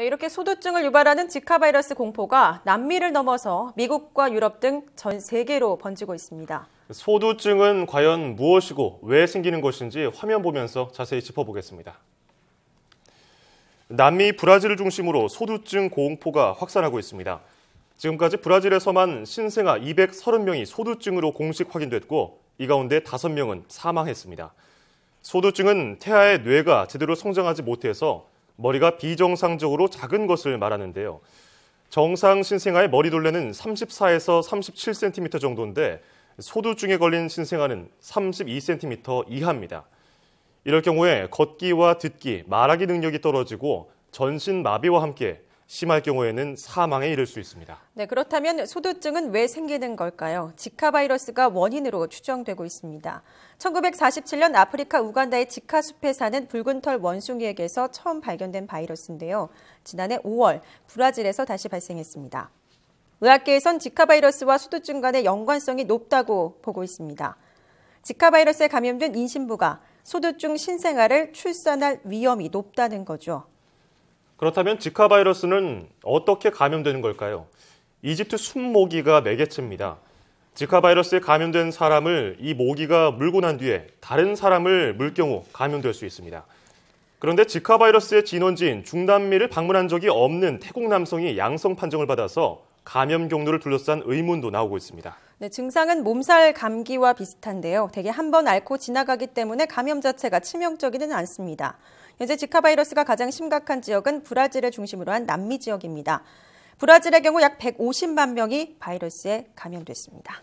네, 이렇게 소두증을 유발하는 지카 바이러스 공포가 남미를 넘어서 미국과 유럽 등 전 세계로 번지고 있습니다. 소두증은 과연 무엇이고 왜 생기는 것인지 화면 보면서 자세히 짚어보겠습니다. 남미 브라질을 중심으로 소두증 공포가 확산하고 있습니다. 지금까지 브라질에서만 신생아 230명이 소두증으로 공식 확인됐고 이 가운데 5명은 사망했습니다. 소두증은 태아의 뇌가 제대로 성장하지 못해서 머리가 비정상적으로 작은 것을 말하는데요. 정상 신생아의 머리 둘레는 34에서 37cm 정도인데 소두증에 걸린 신생아는 32cm 이하입니다. 이럴 경우에 걷기와 듣기, 말하기 능력이 떨어지고 전신 마비와 함께 심할 경우에는 사망에 이를 수 있습니다. 네, 그렇다면 소두증은 왜 생기는 걸까요? 지카 바이러스가 원인으로 추정되고 있습니다. 1947년 아프리카 우간다의 지카 숲에 사는 붉은털 원숭이에게서 처음 발견된 바이러스인데요. 지난해 5월 브라질에서 다시 발생했습니다. 의학계에선 지카 바이러스와 소두증 간의 연관성이 높다고 보고 있습니다. 지카 바이러스에 감염된 인신부가 소두증 신생아를 출산할 위험이 높다는 거죠. 그렇다면 지카 바이러스는 어떻게 감염되는 걸까요? 이집트 순모기가 매개체입니다. 지카 바이러스에 감염된 사람을 이 모기가 물고 난 뒤에 다른 사람을 물 경우 감염될 수 있습니다. 그런데 지카 바이러스의 진원지인 중남미를 방문한 적이 없는 태국 남성이 양성 판정을 받아서 감염 경로를 둘러싼 의문도 나오고 있습니다. 네, 증상은 몸살 감기와 비슷한데요. 대개 한 번 앓고 지나가기 때문에 감염 자체가 치명적이는 지 않습니다. 현재 지카 바이러스가 가장 심각한 지역은 브라질을 중심으로 한 남미 지역입니다. 브라질의 경우 약 150만 명이 바이러스에 감염됐습니다.